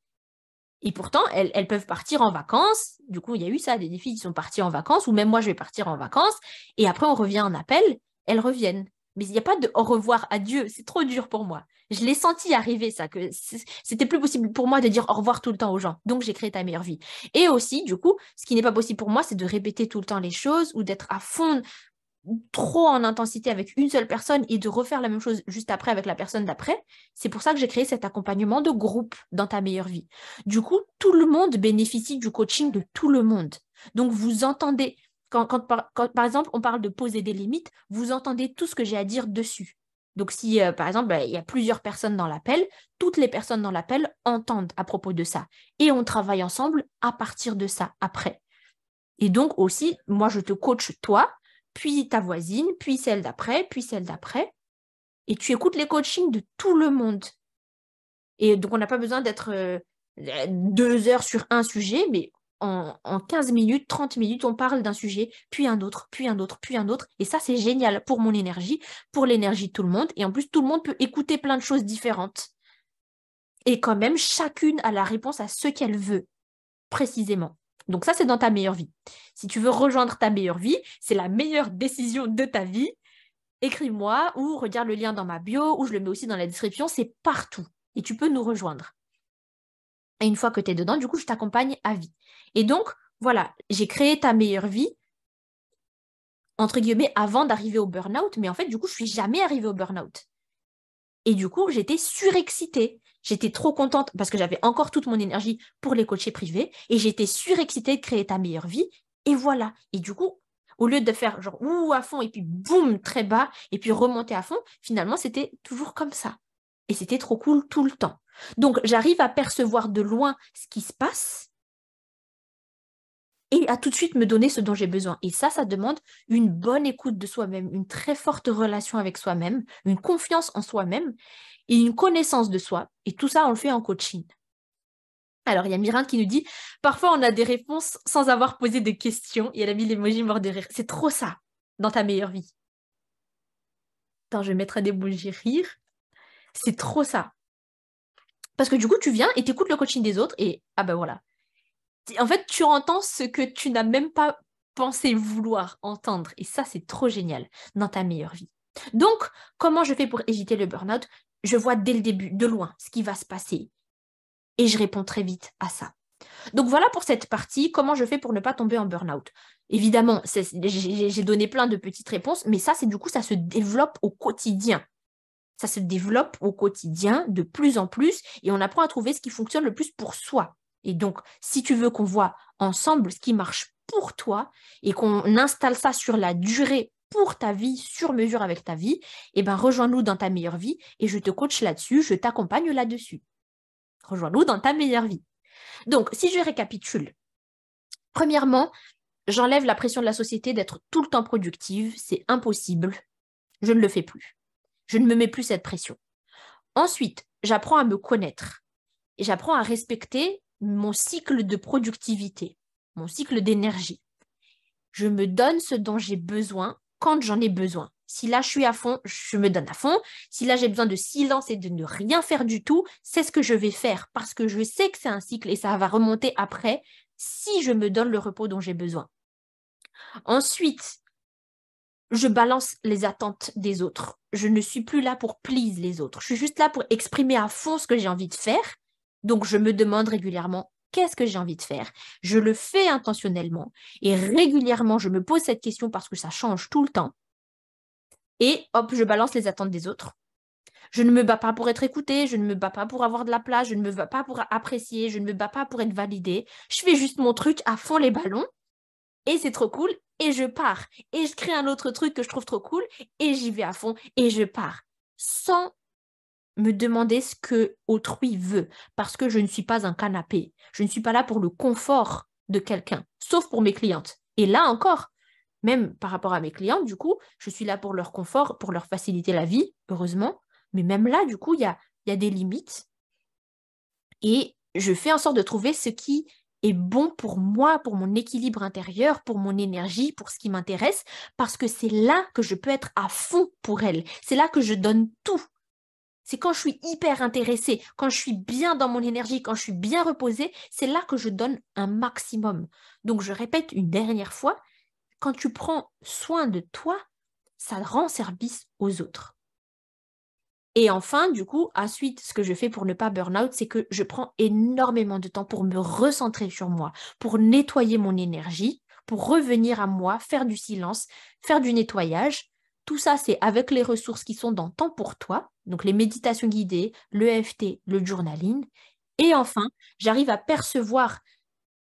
Et pourtant, elles, elles peuvent partir en vacances. Du coup, il y a eu ça, des filles qui sont parties en vacances, ou même moi, je vais partir en vacances. Et après, on revient en appel, elles reviennent. Mais il n'y a pas de au revoir, adieu, c'est trop dur pour moi. Je l'ai senti arriver ça, que c'était plus possible pour moi de dire au revoir tout le temps aux gens. Donc j'ai créé ta meilleure vie. Et aussi, du coup, ce qui n'est pas possible pour moi, c'est de répéter tout le temps les choses ou d'être à fond trop en intensité avec une seule personne et de refaire la même chose juste après avec la personne d'après. C'est pour ça que j'ai créé cet accompagnement de groupe dans ta meilleure vie. Du coup, tout le monde bénéficie du coaching de tout le monde. Donc, vous entendez, quand, par, exemple on parle de poser des limites, vous entendez tout ce que j'ai à dire dessus. Donc, si euh, par exemple bah, il y a plusieurs personnes dans l'appel, toutes les personnes dans l'appel entendent à propos de ça et on travaille ensemble à partir de ça après. Et donc aussi, moi je te coach toi puis ta voisine, puis celle d'après, puis celle d'après. Et tu écoutes les coachings de tout le monde. Et donc, on n'a pas besoin d'être euh, deux heures sur un sujet, mais en, en, 15 minutes, 30 minutes, on parle d'un sujet, puis un autre, puis un autre, puis un autre. Et ça, c'est génial pour mon énergie, pour l'énergie de tout le monde. Et en plus, tout le monde peut écouter plein de choses différentes. Et quand même, chacune a la réponse à ce qu'elle veut, précisément. Donc ça, c'est dans ta meilleure vie. Si tu veux rejoindre ta meilleure vie, c'est la meilleure décision de ta vie. Écris-moi ou regarde le lien dans ma bio ou je le mets aussi dans la description. C'est partout et tu peux nous rejoindre. Et une fois que tu es dedans, du coup, je t'accompagne à vie. Et donc, voilà, j'ai créé ta meilleure vie, entre guillemets, avant d'arriver au burn-out, mais en fait, du coup, je suis jamais arrivée au burn-out. Et du coup, j'étais surexcitée. J'étais trop contente parce que j'avais encore toute mon énergie pour les coachés privés et j'étais surexcitée de créer ta meilleure vie. Et voilà. Et du coup, au lieu de faire genre ouh à fond et puis boum très bas et puis remonter à fond, finalement c'était toujours comme ça. Et c'était trop cool tout le temps. Donc j'arrive à percevoir de loin ce qui se passe et à tout de suite me donner ce dont j'ai besoin. Et ça, ça demande une bonne écoute de soi-même, une très forte relation avec soi-même, une confiance en soi-même et une connaissance de soi. Et tout ça, on le fait en coaching. Alors, il y a Mirin qui nous dit Parfois, on a des réponses sans avoir posé de questions. Et elle a mis l'émoji mort de rire. C'est trop ça dans ta meilleure vie. Attends, je vais mettre bougies rire. C'est trop ça. Parce que du coup, tu viens et t'écoutes le coaching des autres et ah ben voilà en fait, tu entends ce que tu n'as même pas pensé vouloir entendre. Et ça, c'est trop génial dans ta meilleure vie. Donc, comment je fais pour éviter le burn-out Je vois dès le début, de loin, ce qui va se passer. Et je réponds très vite à ça. Donc voilà pour cette partie, comment je fais pour ne pas tomber en burn-out. Évidemment, j'ai donné plein de petites réponses, mais ça, c'est du coup, ça se développe au quotidien. Ça se développe au quotidien de plus en plus et on apprend à trouver ce qui fonctionne le plus pour soi. Et donc, si tu veux qu'on voit ensemble ce qui marche pour toi et qu'on installe ça sur la durée pour ta vie, sur mesure avec ta vie, eh ben rejoins-nous dans ta meilleure vie et je te coach là-dessus, je t'accompagne là-dessus. Rejoins-nous dans ta meilleure vie. Donc, si je récapitule, premièrement, j'enlève la pression de la société d'être tout le temps productive, c'est impossible, je ne le fais plus. Je ne me mets plus cette pression. Ensuite, j'apprends à me connaître et j'apprends à respecter mon cycle de productivité, mon cycle d'énergie. Je me donne ce dont j'ai besoin quand j'en ai besoin. Si là je suis à fond, je me donne à fond. Si là j'ai besoin de silence et de ne rien faire du tout, c'est ce que je vais faire parce que je sais que c'est un cycle et ça va remonter après si je me donne le repos dont j'ai besoin. Ensuite, je balance les attentes des autres. Je ne suis plus là pour please les autres. Je suis juste là pour exprimer à fond ce que j'ai envie de faire donc, je me demande régulièrement qu'est-ce que j'ai envie de faire Je le fais intentionnellement et régulièrement, je me pose cette question parce que ça change tout le temps. Et hop, je balance les attentes des autres. Je ne me bats pas pour être écoutée, je ne me bats pas pour avoir de la place, je ne me bats pas pour apprécier, je ne me bats pas pour être validée. Je fais juste mon truc à fond les ballons et c'est trop cool et je pars. Et je crée un autre truc que je trouve trop cool et j'y vais à fond et je pars. Sans me demander ce que autrui veut, parce que je ne suis pas un canapé. Je ne suis pas là pour le confort de quelqu'un, sauf pour mes clientes. Et là encore, même par rapport à mes clientes, du coup, je suis là pour leur confort, pour leur faciliter la vie, heureusement. Mais même là, du coup, il y a, des limites. Et je fais en sorte de trouver ce qui est bon pour moi, pour mon équilibre intérieur, pour mon énergie, pour ce qui m'intéresse, parce que c'est là que je peux être à fond pour elles, C'est là que je donne tout. C'est quand je suis hyper intéressée, quand je suis bien dans mon énergie, quand je suis bien reposée, c'est là que je donne un maximum. Donc je répète une dernière fois, quand tu prends soin de toi, ça rend service aux autres. Et enfin, du coup, ensuite, ce que je fais pour ne pas burn-out, c'est que je prends énormément de temps pour me recentrer sur moi, pour nettoyer mon énergie, pour revenir à moi, faire du silence, faire du nettoyage, tout ça, c'est avec les ressources qui sont dans Temps pour toi, donc les méditations guidées, le l'EFT, le journaling. Et enfin, j'arrive à percevoir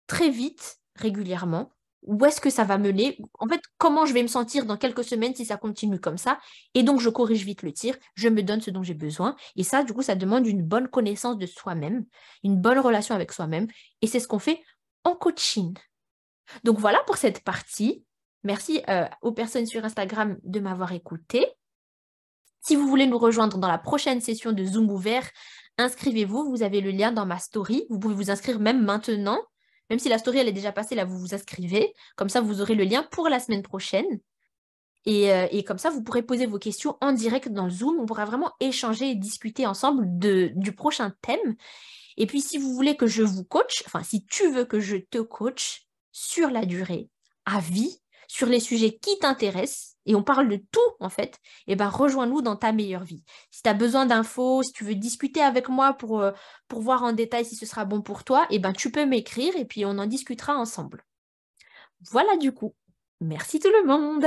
très vite, régulièrement, où est-ce que ça va mener, en fait, comment je vais me sentir dans quelques semaines si ça continue comme ça. Et donc, je corrige vite le tir, je me donne ce dont j'ai besoin. Et ça, du coup, ça demande une bonne connaissance de soi-même, une bonne relation avec soi-même. Et c'est ce qu'on fait en coaching. Donc voilà pour cette partie. Merci euh, aux personnes sur Instagram de m'avoir écouté. Si vous voulez nous rejoindre dans la prochaine session de Zoom ouvert, inscrivez-vous. Vous avez le lien dans ma story. Vous pouvez vous inscrire même maintenant. Même si la story, elle est déjà passée, là, vous vous inscrivez. Comme ça, vous aurez le lien pour la semaine prochaine. Et, euh, comme ça, vous pourrez poser vos questions en direct dans le Zoom. On pourra vraiment échanger et discuter ensemble du prochain thème. Et puis, si vous voulez que je vous coach, enfin, si tu veux que je te coach sur la durée, à vie, sur les sujets qui t'intéressent, et on parle de tout en fait, et eh ben rejoins-nous dans ta meilleure vie. Si tu as besoin d'infos, si tu veux discuter avec moi euh, pour, voir en détail si ce sera bon pour toi, et eh ben tu peux m'écrire et puis on en discutera ensemble. Voilà du coup. Merci tout le monde.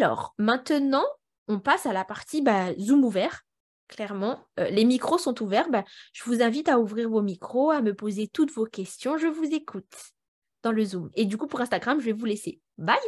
Alors, maintenant, on passe à la partie bah, Zoom ouvert. Clairement, euh, les micros sont ouverts. Bah, je vous invite à ouvrir vos micros, à me poser toutes vos questions. Je vous écoute dans le Zoom. Et du coup, pour Instagram, je vais vous laisser. Bye